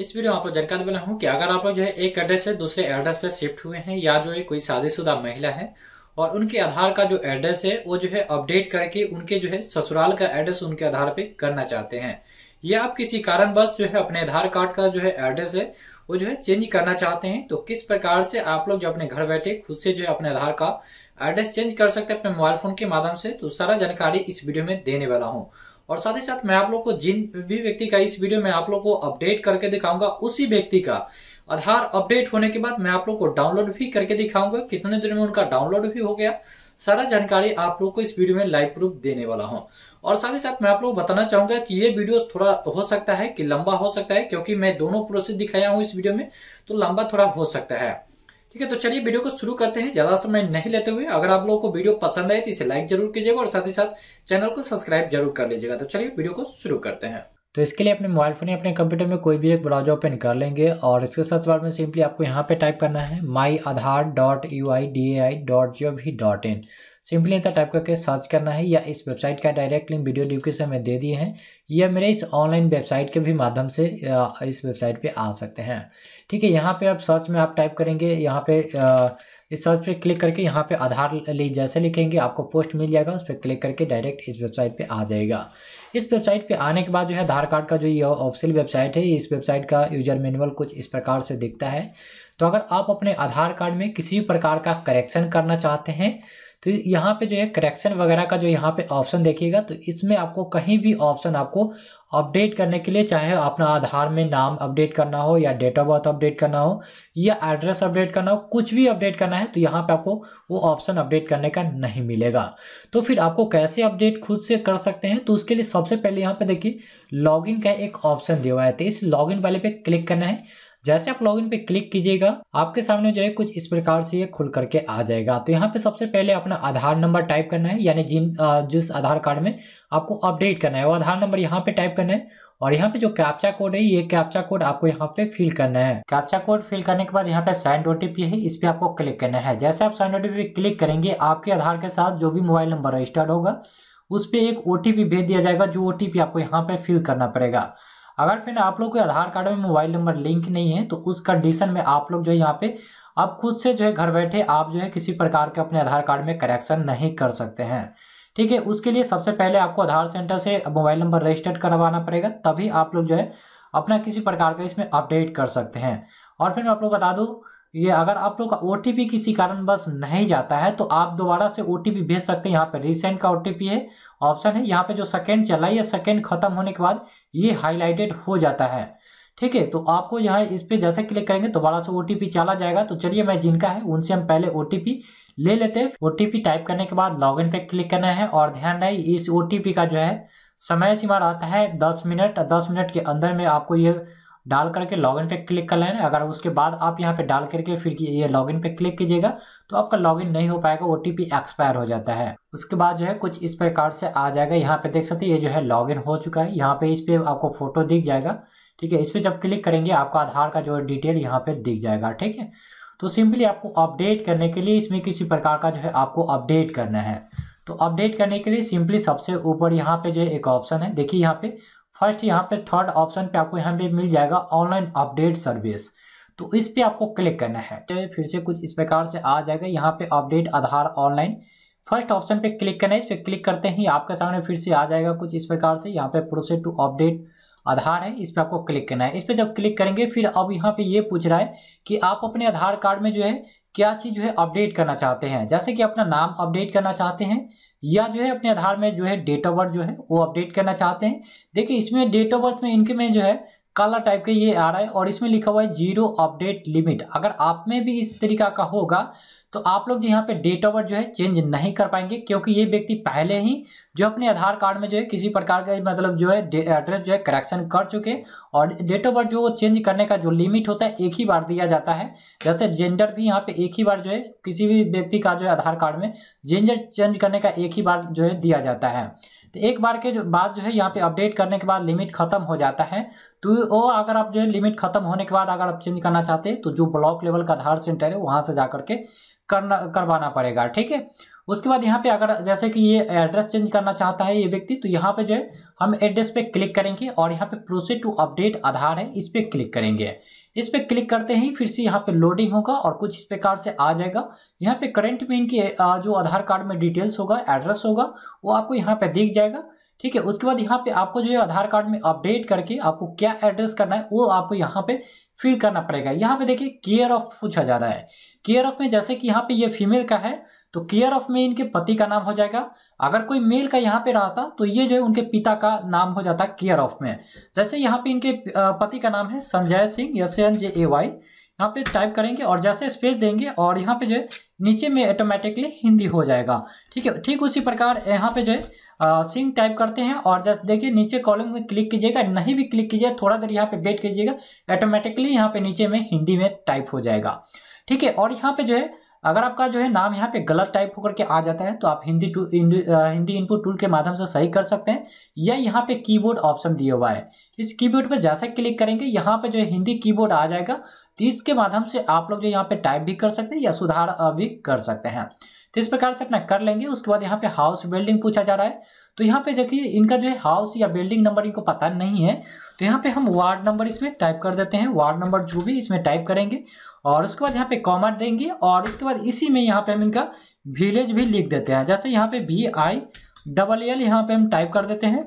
इस वीडियो में आप लोग जानकारी देना हूँ कि अगर आप लोग जो है एक एड्रेस से दूसरे एड्रेस पे शिफ्ट हुए हैं या जो है कोई शादीशुदा महिला है और उनके आधार का जो एड्रेस है वो जो है अपडेट करके उनके जो है ससुराल का एड्रेस उनके आधार पे करना चाहते हैं या आप किसी कारणवश जो है अपने आधार कार्ड का जो है एड्रेस है वो जो है चेंज करना चाहते हैं तो किस प्रकार से आप लोग जो अपने घर बैठे खुद से जो है अपने आधार का एड्रेस चेंज कर सकते हैं अपने मोबाइल फोन के माध्यम से तो सारा जानकारी इस वीडियो में देने वाला हूँ और साथ ही साथ मैं आप लोग को जिन भी व्यक्ति का इस वीडियो में आप लोग को अपडेट करके दिखाऊंगा उसी व्यक्ति का आधार अपडेट होने के बाद मैं आप लोग को डाउनलोड भी करके दिखाऊंगा कितने दिन में उनका डाउनलोड भी हो गया सारा जानकारी आप लोग को इस वीडियो में लाइव प्रूफ देने वाला हूं और साथ ही साथ मैं आप लोग बताना चाहूंगा कि ये वीडियो थोड़ा हो सकता है कि लंबा हो सकता है क्योंकि मैं दोनों प्रोसेस दिखाया हूं इस वीडियो में तो लंबा थोड़ा हो सकता है ठीक है तो चलिए वीडियो को शुरू करते हैं ज्यादा समय नहीं लेते हुए अगर आप लोगों को वीडियो पसंद आए तो इसे लाइक जरूर कीजिएगा और साथ ही साथ चैनल को सब्सक्राइब जरूर कर लीजिएगा तो चलिए वीडियो को शुरू करते हैं तो इसके लिए अपने मोबाइल फ़ोन या अपने कंप्यूटर में कोई भी एक ब्राउजर ओपन कर लेंगे और इसके साथ बाद में सिंपली आपको यहाँ पे टाइप करना है my Aadhaar dot U I D A I dot G O V dot in simply इतना टाइप करके सर्च करना है या इस वेबसाइट का डायरेक्ट लिंक वीडियो डिस्क्रिप्शन में दे दिए हैं या मेरे इस ऑनलाइन वेबसाइट के भी माध्यम से इस वेबसाइट पर आ सकते हैं ठीक है यहाँ पर आप सर्च में आप टाइप करेंगे यहाँ पे इस सर्च पे क्लिक करके यहाँ पे आधार जैसे लिखेंगे आपको पोस्ट मिल जाएगा उस पर क्लिक करके डायरेक्ट इस वेबसाइट पर आ जाएगा इस वेबसाइट पे आने के बाद जो है आधार कार्ड का जो ये ऑफिशियल वेबसाइट है इस वेबसाइट का यूजर मैनुअल कुछ इस प्रकार से दिखता है तो अगर आप अपने आधार कार्ड में किसी भी प्रकार का करेक्शन करना चाहते हैं तो यहाँ पे जो है करेक्शन वगैरह का जो यहाँ पे ऑप्शन देखिएगा तो इसमें आपको कहीं भी ऑप्शन आपको अपडेट करने के लिए चाहे अपना आधार में नाम अपडेट करना हो या डेट ऑफ बर्थ अपडेट करना हो या एड्रेस अपडेट करना हो कुछ भी अपडेट करना है तो यहाँ पे आपको वो ऑप्शन अपडेट करने का नहीं मिलेगा तो फिर आपको कैसे अपडेट खुद से कर सकते हैं तो उसके लिए सबसे पहले यहाँ पे देखिए लॉगिन का एक ऑप्शन दिया हुआ है तो इस लॉगिन वाले पे क्लिक करना है जैसे आप लॉगिन पे क्लिक कीजिएगा आपके सामने जो है कुछ इस प्रकार से ये खुल करके आ जाएगा तो यहाँ पे सबसे पहले अपना आधार नंबर टाइप करना है यानी जिन जिस आधार कार्ड में आपको अपडेट करना है वो आधार नंबर यहाँ पे टाइप करना है और यहाँ पे जो कैप्चा कोड है ये कैप्चा कोड आपको यहाँ पे फिल करना है कैप्चा कोड फिल करने के बाद यहाँ पे साइन ओटीपी है इस पे आपको क्लिक करना है जैसे आप साइन ओटीपी क्लिक करेंगे आपके आधार के साथ जो भी मोबाइल नंबर रजिस्टर्ड होगा उस पर एक ओ भेज दिया जाएगा जो ओ आपको यहाँ पे फिल करना पड़ेगा अगर फिर आप लोग के आधार कार्ड में मोबाइल नंबर लिंक नहीं है तो उस कंडीशन में आप लोग जो है यहाँ पे आप खुद से जो है घर बैठे आप जो है किसी प्रकार के अपने आधार कार्ड में करेक्शन नहीं कर सकते हैं ठीक है उसके लिए सबसे पहले आपको आधार सेंटर से मोबाइल नंबर रजिस्टर्ड करवाना पड़ेगा तभी आप लोग जो है अपना किसी प्रकार का इसमें अपडेट कर सकते हैं और फिर मैं आप लोग बता दूँ ये अगर आप लोग का ओ किसी कारण बस नहीं जाता है तो आप दोबारा से ओ भेज सकते हैं यहाँ पे रिसेंट का ओ है ऑप्शन है यहाँ पे जो सेकेंड चला है सेकेंड खत्म होने के बाद ये हाईलाइटेड हो जाता है ठीक है तो आपको यहाँ इस पर जैसे क्लिक करेंगे दोबारा से ओ चला जाएगा तो चलिए मैं जिनका है उनसे हम पहले ओ ले लेते हैं ओ टाइप करने के बाद लॉग पे क्लिक करना है और ध्यान रहे इस ओ का जो है समय सीमा रहता है दस मिनट दस मिनट के अंदर में आपको ये डाल करके लॉगिन पे क्लिक कर लेना अगर उसके बाद आप यहाँ पे डाल करके फिर ये लॉगिन पे क्लिक कीजिएगा तो आपका लॉगिन नहीं हो पाएगा ओ एक्सपायर हो जाता है उसके बाद जो है कुछ इस प्रकार से आ जाएगा यहाँ पे देख सकते हैं ये जो है लॉगिन हो चुका है यहाँ पे इस पर आपको फोटो दिख जाएगा ठीक है इस पर जब क्लिक करेंगे आपका आधार का जो डिटेल यहाँ पे दिख जाएगा ठीक है तो सिंपली आपको अपडेट करने के लिए इसमें किसी प्रकार का जो है आपको अपडेट करना है तो अपडेट करने के लिए सिंपली सबसे ऊपर यहाँ पे जो है एक ऑप्शन है देखिए यहाँ पे फर्स्ट यहाँ पे थर्ड ऑप्शन पे आपको यहाँ पे मिल जाएगा ऑनलाइन अपडेट सर्विस तो इस पर आपको क्लिक करना है तो फिर से कुछ इस प्रकार से आ जाएगा यहाँ पे update Aadhaar online first option पे क्लिक करना है इस पर क्लिक करते ही आपके सामने फिर से आ जाएगा कुछ इस प्रकार से यहाँ पे प्रोसेस टू अपडेट आधार है इस पर आपको क्लिक करना है इस पर जब क्लिक करेंगे फिर अब यहाँ पे ये पूछ रहा है कि आप अपने आधार कार्ड में जो है क्या चीज़ जो है अपडेट करना चाहते हैं जैसे कि अपना नाम अपडेट करना चाहते हैं या जो है अपने आधार में जो है डेट ऑफ बर्थ जो है वो अपडेट करना चाहते हैं देखिए इसमें डेट ऑफ बर्थ में इनके में जो है काला टाइप का ये आ रहा है और इसमें लिखा हुआ है जीरो अपडेट लिमिट अगर आप में भी इस तरीका का होगा तो आप लोग यहाँ पे डेट ऑफ बर्थ जो है चेंज नहीं कर पाएंगे क्योंकि ये व्यक्ति पहले ही जो अपने आधार कार्ड में जो है किसी प्रकार का मतलब जो है एड्रेस जो है करेक्शन कर चुके और डेट ऑफ बर्थ जो चेंज करने का जो लिमिट होता है एक ही बार दिया जाता है जैसे जेंडर भी यहाँ पे एक ही बार जो है किसी भी व्यक्ति का जो है आधार कार्ड में जेंडर चेंज करने का एक ही बार जो है दिया जाता है तो एक बार के बाद जो है यहाँ पे अपडेट करने के बाद लिमिट खत्म हो जाता है तो वो अगर आप जो है लिमिट खत्म होने के बाद अगर आप चेंज करना चाहते हैं तो जो ब्लॉक लेवल का आधार सेंटर है वहाँ से जा करके करना करवाना पड़ेगा ठीक है उसके बाद यहाँ पे अगर जैसे कि ये एड्रेस चेंज करना चाहता है ये व्यक्ति तो यहाँ पे जो है हम एड्रेस पे क्लिक करेंगे और यहाँ पे प्रोसेस टू अपडेट आधार है इस पर क्लिक करेंगे इस पर क्लिक करते ही फिर से यहाँ पे लोडिंग होगा और कुछ इस प्रकार से आ जाएगा यहाँ पे करंट में इनकी जो आधार कार्ड में डिटेल्स होगा एड्रेस होगा वो आपको यहाँ पे दिख जाएगा ठीक है उसके बाद यहाँ पे आपको जो है आधार कार्ड में अपडेट करके आपको क्या एड्रेस करना है वो आपको यहाँ पे फिल करना पड़ेगा यहाँ पे देखिए केयर ऑफ पूछा जा रहा है केयर ऑफ में जैसे कि यहाँ पे ये फीमेल का है तो केयर ऑफ में इनके पति का नाम हो जाएगा अगर कोई मेल का यहाँ पे रहता तो ये जो है उनके पिता का नाम हो जाता केयर ऑफ में जैसे यहाँ पे इनके पति का नाम है Sanjay Singh S N J A Y यहाँ पे टाइप करेंगे और जैसे स्पेस देंगे और यहाँ पे जो है नीचे में ऑटोमेटिकली हिंदी हो जाएगा ठीक है ठीक उसी प्रकार यहाँ पे जो है सिंह टाइप करते हैं और जस्ट देखिए नीचे कॉलम में क्लिक कीजिएगा नहीं भी क्लिक कीजिए थोड़ा देर यहाँ पे वेट कीजिएगा ऑटोमेटिकली यहाँ पे नीचे में हिंदी में टाइप हो जाएगा ठीक है और यहाँ पे जो है अगर आपका जो है नाम यहाँ पे गलत टाइप होकर के आ जाता है तो आप Hindi to Hindi input tool के माध्यम से सही कर सकते हैं या यहाँ पे कीबोर्ड ऑप्शन दिया हुआ है इस कीबोर्ड पर जैसा क्लिक करेंगे यहाँ पे जो है हिंदी कीबोर्ड आ जाएगा तो इसके माध्यम से आप लोग जो यहाँ पे टाइप भी कर सकते हैं या सुधार भी कर सकते हैं तो इस प्रकार से अपना कर लेंगे उसके बाद यहाँ पे हाउस बिल्डिंग पूछा जा रहा है तो यहाँ पे देखिए इनका जो है हाउस या बिल्डिंग नंबर इनको पता नहीं है तो यहाँ पे हम वार्ड नंबर इसमें टाइप कर देते हैं वार्ड नंबर जो भी इसमें टाइप करेंगे और उसके बाद यहाँ पे कॉमर देंगे और उसके बाद इसी में यहाँ पे हम इनका विलेज भी लिख देते हैं जैसे यहाँ पे वी आई डबल एल यहाँ पे हम टाइप कर देते हैं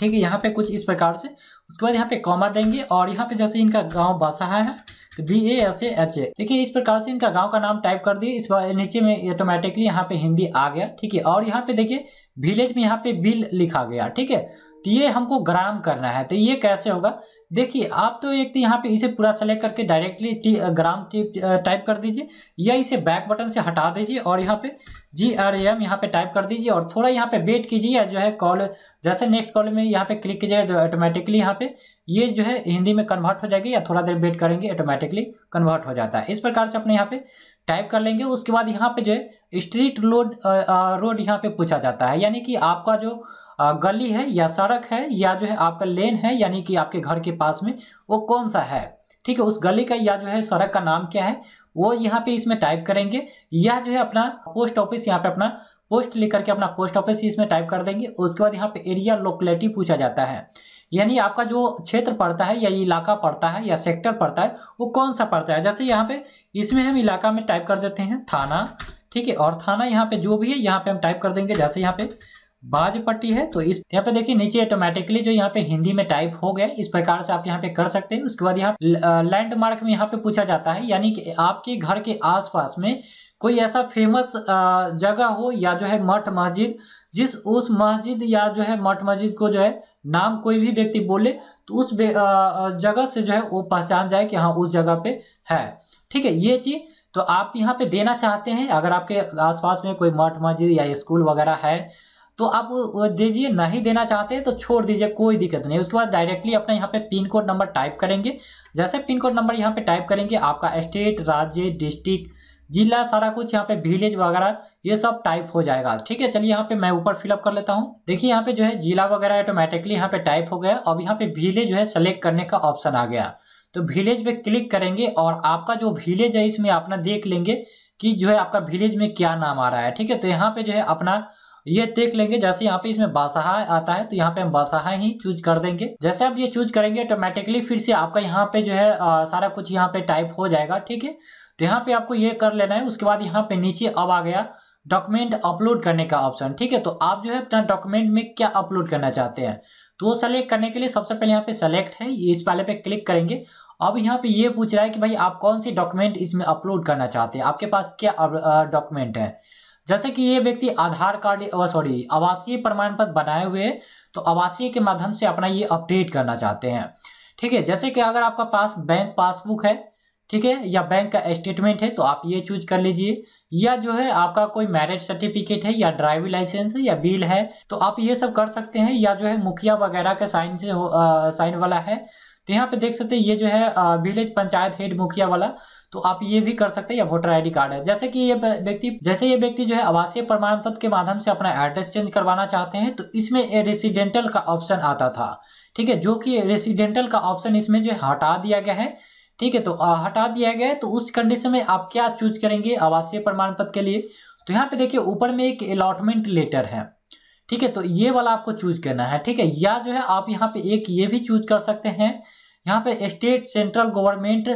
ठीक है यहाँ पे कुछ इस प्रकार से उसके बाद यहाँ पे कॉमा देंगे और यहाँ पे जैसे इनका गांव बसा है B A S H A देखिए इस प्रकार से इनका गांव का नाम टाइप कर दिए इस बार नीचे में ऑटोमेटिकली यहाँ पे हिंदी आ गया ठीक है और यहाँ पे देखिए विलेज में यहाँ पे बिल लिखा गया ठीक है तो ये हमको ग्राम करना है तो ये कैसे होगा देखिए आप तो एक तो यहाँ पे इसे पूरा सेलेक्ट करके डायरेक्टली ग्राम टाइप कर दीजिए या इसे बैक बटन से हटा दीजिए और यहाँ पे जी आर एम यहाँ पे टाइप कर दीजिए और थोड़ा यहाँ पे वेट कीजिए या जो है कॉल जैसे नेक्स्ट कॉल में यहाँ पे क्लिक कीजिए तो ऑटोमेटिकली यहाँ पे ये जो है हिंदी में कन्वर्ट हो जाएगी या थोड़ा देर वेट करेंगे ऑटोमेटिकली कन्वर्ट हो जाता है इस प्रकार से अपने यहाँ पे टाइप कर लेंगे उसके बाद यहाँ पे जो है स्ट्रीट रोड रोड यहाँ पे पूछा जाता है यानी कि आपका जो गली है या सड़क है या जो है आपका लेन है यानी कि आपके घर के पास में वो कौन सा है ठीक है उस गली का या जो है सड़क का नाम क्या है वो यहाँ पे इसमें टाइप करेंगे या जो है अपना पोस्ट ऑफिस यहाँ पे अपना पोस्ट लिख करके अपना पोस्ट ऑफिस इसमें टाइप कर देंगे उसके बाद यहाँ पे एरिया लोकलिटी पूछा जाता है यानी आपका जो क्षेत्र पड़ता है या इलाका पड़ता है या सेक्टर पड़ता है वो कौन सा पड़ता है जैसे यहाँ पे इसमें हम इलाका में टाइप कर देते हैं थाना ठीक है और थाना यहाँ पे जो भी है यहाँ पे हम टाइप कर देंगे जैसे यहाँ पे बाज पट्टी है तो इस यहाँ पे देखिए नीचे ऑटोमेटिकली जो यहाँ पे हिंदी में टाइप हो गया इस प्रकार से आप यहाँ पे कर सकते हैं उसके बाद यहाँ लैंडमार्क में यहाँ पे पूछा जाता है यानी कि आपके घर के आसपास में कोई ऐसा फेमस जगह हो या जो है मठ मस्जिद जिस उस मस्जिद या जो है मठ मस्जिद को जो है नाम कोई भी व्यक्ति बोले तो उस जगह से जो है वो पहचान जाए कि हाँ उस जगह पे है ठीक है ये चीज़ तो आप यहाँ पे देना चाहते हैं अगर आपके आसपास में कोई मठ मस्जिद या स्कूल वगैरह है तो आप दीजिए नहीं देना चाहते तो छोड़ दीजिए कोई दिक्कत नहीं उसके बाद डायरेक्टली अपना यहाँ पे पिन कोड नंबर टाइप करेंगे जैसे पिन कोड नंबर यहाँ पे टाइप करेंगे आपका स्टेट राज्य डिस्ट्रिक्ट जिला सारा कुछ यहाँ पे विलेज वगैरह ये सब टाइप हो जाएगा ठीक है चलिए यहाँ पे मैं ऊपर फिलअप कर लेता हूँ देखिए यहाँ पे जो है जिला वगैरह ऑटोमेटिकली यहाँ पे टाइप हो गया अब यहाँ पे विलेज जो है सेलेक्ट करने का ऑप्शन आ गया तो विलेज पे क्लिक करेंगे और आपका जो विलेज है इसमें अपना देख लेंगे कि जो है आपका विलेज में क्या नाम आ रहा है ठीक है तो यहाँ पे जो है अपना ये देख लेंगे जैसे यहाँ पे इसमें बासाहा आता है तो यहाँ पे हम बासाहा ही चूज कर देंगे जैसे आप ये चूज करेंगे ऑटोमेटिकली फिर से आपका यहाँ पे जो है आ, सारा कुछ यहाँ पे टाइप हो जाएगा ठीक है तो यहाँ पे आपको ये कर लेना है उसके बाद यहाँ पे नीचे अब आ गया डॉक्यूमेंट अपलोड करने का ऑप्शन ठीक है तो आप जो है अपना डॉक्यूमेंट में क्या अपलोड करना चाहते हैं तो वो सेलेक्ट करने के लिए सबसे पहले यहाँ पे सेलेक्ट है इस पहले पे क्लिक करेंगे अब यहाँ पे ये पूछ रहा है कि भाई आप कौन सी डॉक्यूमेंट इसमें अपलोड करना चाहते हैं आपके पास क्या डॉक्यूमेंट है जैसे कि ये व्यक्ति आधार कार्ड सॉरी आवासीय प्रमाण पत्र बनाए हुए तो आवासीय के माध्यम से अपना ये अपडेट करना चाहते हैं ठीक है जैसे कि अगर आपका पास बैंक पासबुक है ठीक है या बैंक का स्टेटमेंट है तो आप ये चूज कर लीजिए या जो है आपका कोई मैरिज सर्टिफिकेट है या ड्राइविंग लाइसेंस है या बिल है तो आप ये सब कर सकते हैं या जो है मुखिया वगैरह का साइन से साइन वाला है तो यहाँ पे देख सकते हैं ये जो है विलेज पंचायत हेड मुखिया वाला तो आप ये भी कर सकते हैं या वोटर आईडी कार्ड है जैसे कि ये व्यक्ति जैसे ये व्यक्ति जो है आवासीय प्रमाण पत्र के माध्यम से अपना एड्रेस चेंज करवाना चाहते हैं तो इसमें रेसिडेंटल का ऑप्शन आता था ठीक है जो कि रेसिडेंटल का ऑप्शन इसमें जो है हटा दिया गया है ठीक है तो हटा दिया गया है तो उस कंडीशन में आप क्या चूज करेंगे आवासीय प्रमाण पत्र के लिए तो यहाँ पे देखिए ऊपर में एक अलॉटमेंट लेटर है ठीक है तो ये वाला आपको चूज करना है ठीक है या जो है आप यहाँ पे एक ये भी चूज कर सकते हैं यहाँ पे state central government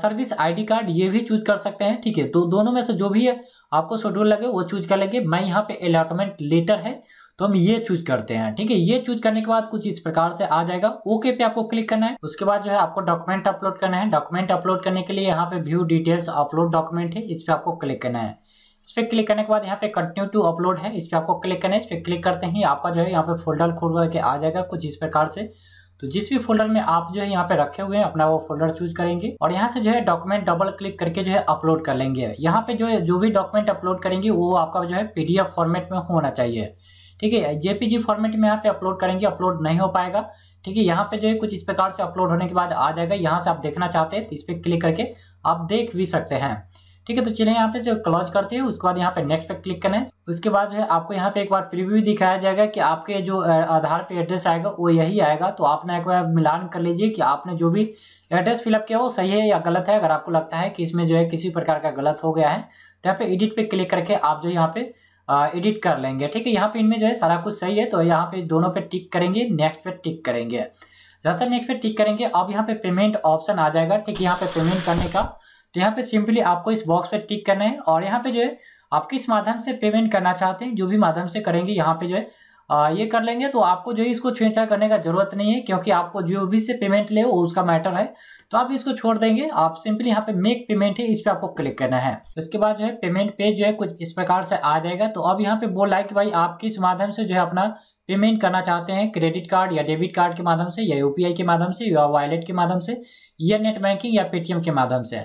service ID card ये भी चूज कर सकते हैं ठीक है तो दोनों में से जो भी है आपको शेड्यूल लगे वो चूज कर लेंगे मैं यहाँ पे अलाटमेंट लेटर है तो हम ये चूज करते हैं ठीक है ये चूज करने के बाद कुछ इस प्रकार से आ जाएगा ओके पे आपको क्लिक करना है उसके बाद जो है आपको डॉक्यूमेंट अपलोड करना है डॉक्यूमेंट अपलोड करने के लिए यहाँ पे व्यू डिटेल्स अपलोड डॉक्यूमेंट है इस पर आपको क्लिक करना है इस पर क्लिक करने के बाद यहाँ पे कंटिन्यू टू अपलोड है इस पर आपको क्लिक करना है इस पर क्लिक करते ही आपका जो है यहाँ पे फोल्डर खोल करके आ जाएगा कुछ इस प्रकार से तो जिस भी फोल्डर में आप जो है यहाँ पे रखे हुए हैं अपना वो फोल्डर चूज करेंगे और यहाँ से जो है डॉक्यूमेंट डबल क्लिक करके जो है अपलोड कर लेंगे यहाँ पे जो है जो भी डॉक्यूमेंट अपलोड करेंगे वो आपका जो है पीडीएफ फॉर्मेट में होना चाहिए ठीक है जेपीजी फॉर्मेट में यहाँ पे अपलोड करेंगे अपलोड नहीं हो पाएगा ठीक है यहाँ पे जो है कुछ इस प्रकार से अपलोड होने के बाद आ जाएगा यहाँ से आप देखना चाहते हैं तो इस पर क्लिक करके आप देख भी सकते हैं ठीक है तो चलिए यहाँ पे जो क्लॉज करते हैं उसके बाद यहाँ पे नेक्स्ट पे क्लिक करना है उसके बाद जो है आपको यहाँ पे एक बार प्रीव्यू दिखाया जाएगा कि आपके जो आधार पे एड्रेस आएगा वो यही आएगा तो आपने एक बार मिलान कर लीजिए कि आपने जो भी एड्रेस फिलअप किया वो सही है या गलत है अगर आपको लगता है कि इसमें जो है किसी प्रकार का गलत हो गया है तो यहाँ पे एडिट पे क्लिक करके आप जो यहाँ पे एडिट कर लेंगे ठीक है यहाँ पे इनमें जो है सारा कुछ सही है तो यहाँ पे दोनों पे टिक करेंगे नेक्स्ट पे टिक करेंगे जैसे नेक्स्ट पे टिक करेंगे अब यहाँ पे पेमेंट ऑप्शन आ जाएगा ठीक है यहाँ पे पेमेंट करने का तो यहाँ पे सिंपली आपको इस बॉक्स पे टिक करना है और यहाँ पे जो है आप किस माध्यम से पेमेंट करना चाहते हैं जो भी माध्यम से करेंगे यहाँ पे जो है आ, ये कर लेंगे तो आपको जो है इसको छेड़छाड़ करने का जरूरत नहीं है क्योंकि आपको जो भी से पेमेंट ले वो उसका मैटर है तो आप इसको छोड़ देंगे आप सिंपली यहाँ पे मेक पेमेंट है इस पर पे आपको क्लिक करना है इसके बाद जो है पेमेंट पेज जो है कुछ इस प्रकार से आ जाएगा तो अब यहाँ पे बोल रहा है कि भाई आप किस माध्यम से जो है अपना पेमेंट करना चाहते हैं क्रेडिट कार्ड या डेबिट कार्ड के माध्यम से या यूपीआई के माध्यम से या वॉलेट के माध्यम से या नेट बैंकिंग या पेटीएम के माध्यम से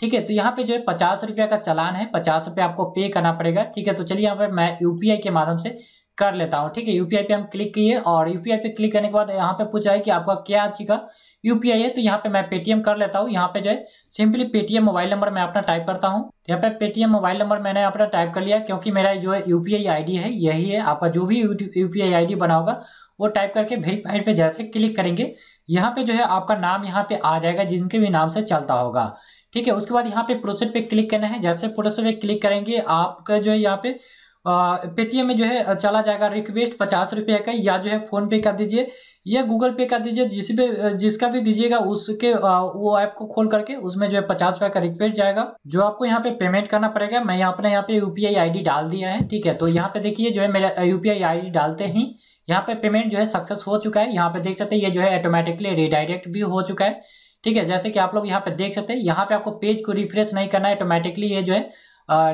ठीक है तो यहाँ पे जो है पचास रुपया का चलान है पचास रुपया आपको पे करना पड़ेगा ठीक है तो चलिए यहाँ पे मैं यूपीआई के माध्यम से कर लेता हूँ ठीक है यूपीआई पे हम क्लिक किए और यूपीआई पे क्लिक करने के बाद यहाँ पे पूछा है कि आपका क्या चीज का यूपीआई है तो यहाँ पे मैं पेटीएम कर लेता हूँ यहाँ पे जो है सिंपली पेटीएम मोबाइल नंबर मैं अपना टाइप करता हूँ तो यहाँ पे पेटीएम मोबाइल नंबर मैंने अपना टाइप कर लिया क्योंकि मेरा जो है यूपीआई आई है यही है आपका जो भी यूपीआई आई बना होगा वो टाइप करके वेरीफाइड पे जैसे क्लिक करेंगे यहाँ पे जो है आपका नाम यहाँ पे आ जाएगा जिनके भी नाम से चलता होगा ठीक है उसके बाद यहाँ पे प्रोसेस पे क्लिक करना है जैसे प्रोसेस पे क्लिक करेंगे आपका जो है यहाँ पे पेटीएम में जो है चला जाएगा रिक्वेस्ट पचास रुपये का या जो है फोन पे कर दीजिए या गूगल पे कर दीजिए जिस पे जिसका भी दीजिएगा उसके वो ऐप को खोल करके उसमें जो है पचास रुपये का रिक्वेस्ट जाएगा जो आपको यहाँ पे पेमेंट करना पड़ेगा मैं यहाँ अपने यहाँ पे यूपीआई आईडी डाल दिया है ठीक है तो यहाँ पे देखिए जो है मेरा यूपीआई आईडी डालते ही यहाँ पे पेमेंट जो है सक्सेस हो चुका है यहाँ पे देख सकते हैं ये जो है ऑटोमेटिकली रिडायरेक्ट भी हो चुका है ठीक है जैसे कि आप लोग यहाँ पे देख सकते हैं यहाँ पे आपको पेज को रिफ्रेश नहीं करना है ऑटोमेटिकली ये जो है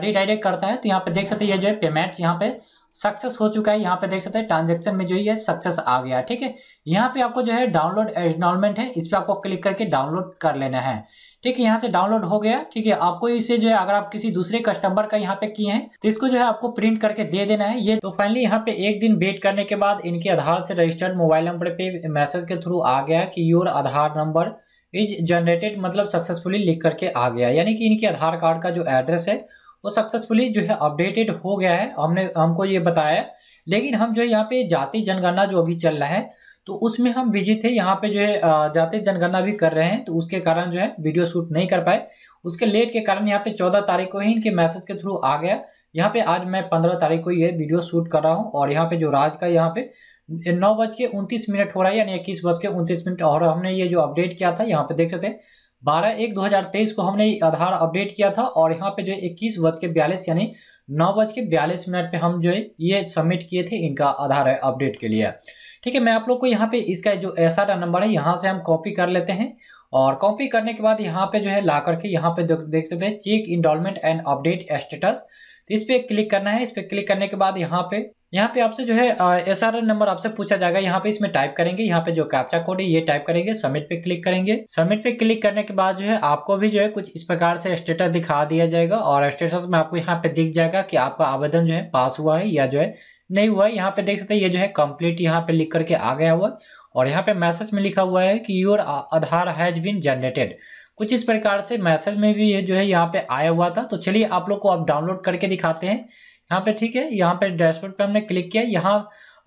रिडायरेक्ट करता है तो यहाँ पे देख सकते हैं ये जो है पेमेंट यहाँ पे सक्सेस हो चुका है यहाँ पे देख सकते हैं ट्रांजेक्शन में जो है सक्सेस आ गया ठीक है यहाँ पे आपको जो है डाउनलोड एजनॉलमेंट है इस पर आपको क्लिक करके डाउनलोड कर लेना है ठीक है यहाँ से डाउनलोड हो गया ठीक है आपको इसे जो है अगर आप किसी दूसरे कस्टमर का यहाँ पे किए हैं तो इसको जो है आपको प्रिंट करके दे देना है ये तो फाइनली यहाँ पे एक दिन वेट करने के बाद इनके आधार से रजिस्टर्ड मोबाइल नंबर पे मैसेज के थ्रू आ गया कि your Aadhaar number is generated मतलब सक्सेसफुली लिख करके आ गया यानी कि इनके आधार कार्ड का जो एड्रेस है वो सक्सेसफुली जो है अपडेटेड हो गया है हमने हमको ये बताया लेकिन हम जो है यहाँ पे जाति जनगणना जो अभी चल रहा है तो उसमें हम बिजी थे यहाँ पे जो है जाति जनगणना भी कर रहे हैं तो उसके कारण जो है वीडियो शूट नहीं कर पाए उसके लेट के कारण यहाँ पे चौदह तारीख को ही इनके मैसेज के थ्रू आ गया यहाँ पे आज मैं पंद्रह तारीख को ये वीडियो शूट कर रहा हूँ और यहाँ पे जो राज का यहाँ पे नौ बज के उनतीस मिनट हो रहा है यानी इक्कीस बज के उनतीस मिनट और हमने ये जो अपडेट किया था यहाँ पे देख सकते हैं बारह एक दो हजार तेईस को हमने आधार अपडेट किया था और यहाँ पे जो है इक्कीस बज के बयालीस यानी नौ बज के बयालीस मिनट पे हम जो है ये सबमिट किए थे इनका आधार अपडेट के लिए ठीक है मैं आप लोग को यहाँ पे इसका जो एस नंबर है यहाँ से हम कॉपी कर लेते हैं और कॉपी करने के बाद यहाँ पे जो है ला करके यहाँ पे देख सकते हैं check enrolment and update status इस पर क्लिक करना है इस पर क्लिक करने के बाद यहाँ पे यहाँ पे आपसे जो है एस आर नंबर आपसे पूछा जाएगा यहाँ पे इसमें टाइप करेंगे यहाँ पे जो कैप्चा कोड है ये टाइप करेंगे सबमिट पे क्लिक करेंगे सबमिट पे क्लिक करने के बाद जो है आपको भी जो है कुछ इस प्रकार से स्टेटस दिखा दिया जाएगा और स्टेटस में आपको यहाँ पे दिख जाएगा कि आपका आवेदन जो है पास हुआ है या जो है नहीं हुआ है यहाँ पे देख सकते ये जो है कम्प्लीट यहाँ पे लिख करके आ गया हुआ और यहाँ पे मैसेज में लिखा हुआ है कि your Aadhaar has been generated कुछ इस प्रकार से मैसेज में भी ये जो है यहाँ पे आया हुआ था तो चलिए आप लोग को आप डाउनलोड करके दिखाते हैं यहाँ पे ठीक है यहाँ पे डैशबोर्ड पे हमने क्लिक किया यहाँ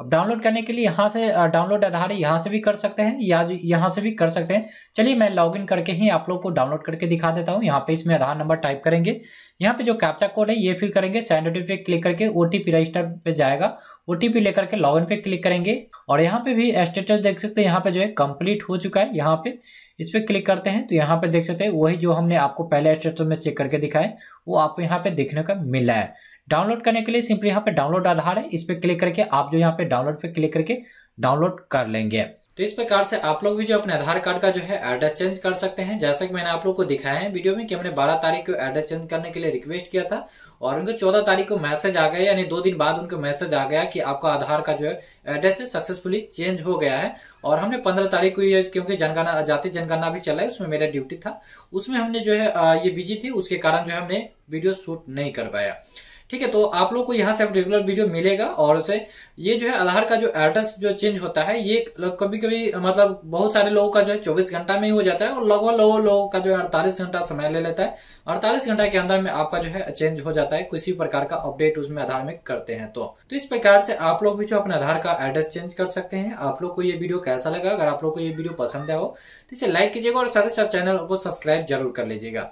अब डाउनलोड करने के लिए यहाँ से डाउनलोड आधार यहाँ से भी कर सकते हैं या यहाँ से भी कर सकते हैं चलिए मैं लॉगिन करके ही आप लोग को डाउनलोड करके दिखा देता हूँ यहाँ पे इसमें आधार नंबर टाइप करेंगे यहाँ पे जो कैप्चा कोड है ये फिर करेंगे सैंडिटी पे क्लिक करके ओ टी पी रजिस्टर पे जाएगा ओ टी पी लेकर के इन पे क्लिक करेंगे और यहाँ पे भी स्टेटस देख सकते हैं यहाँ पे जो है कम्प्लीट हो चुका है यहाँ पे इस पर क्लिक करते हैं तो यहाँ पे देख सकते हैं वही जो हमने आपको पहले स्टेटस में चेक करके दिखाए वो आपको यहाँ पे देखने का मिला है डाउनलोड करने के लिए सिंपली यहाँ पे डाउनलोड आधार है इस पर क्लिक करके आप जो यहाँ पे डाउनलोड पे क्लिक करके डाउनलोड कर लेंगे तो इस प्रकार से आप लोग भी जो अपने आधार कार्ड का जो है एड्रेस चेंज कर सकते हैं जैसा कि मैंने आप लोग को दिखाया है वीडियो में कि हमने 12 तारीख को एड्रेस चेंज करने के लिए रिक्वेस्ट किया था और उनको 14 तारीख को मैसेज आ गया यानी दो दिन बाद उनको मैसेज आ गया कि आपका आधार का जो है एड्रेस है सक्सेसफुली चेंज हो गया है और हमने पंद्रह तारीख को ये क्योंकि जनगणना जाति जनगणना भी चला है उसमें मेरा ड्यूटी था उसमें हमने जो है ये बिजी थी उसके कारण जो है हमने वीडियो शूट नहीं कर पाया ठीक है तो आप लोग को यहाँ से अब रेगुलर वीडियो मिलेगा और उसे ये जो है आधार का जो एड्रेस जो चेंज होता है ये कभी कभी मतलब बहुत सारे लोगों का जो है चौबीस घंटा में ही हो जाता है और लगभग लोगों लोगों का जो है अड़तालीस घंटा समय ले लेता है अड़तालीस घंटा के अंदर में आपका जो है चेंज हो जाता है किसी प्रकार का अपडेट उसमें आधार में करते हैं तो, तो इस प्रकार से आप लोग भी जो अपने आधार का एड्रेस चेंज कर सकते हैं आप लोग को ये वीडियो कैसा लगा अगर आप लोग को ये वीडियो पसंद आया हो तो इसे लाइक कीजिएगा और साथ ही साथ चैनल को सब्सक्राइब जरूर कर लीजिएगा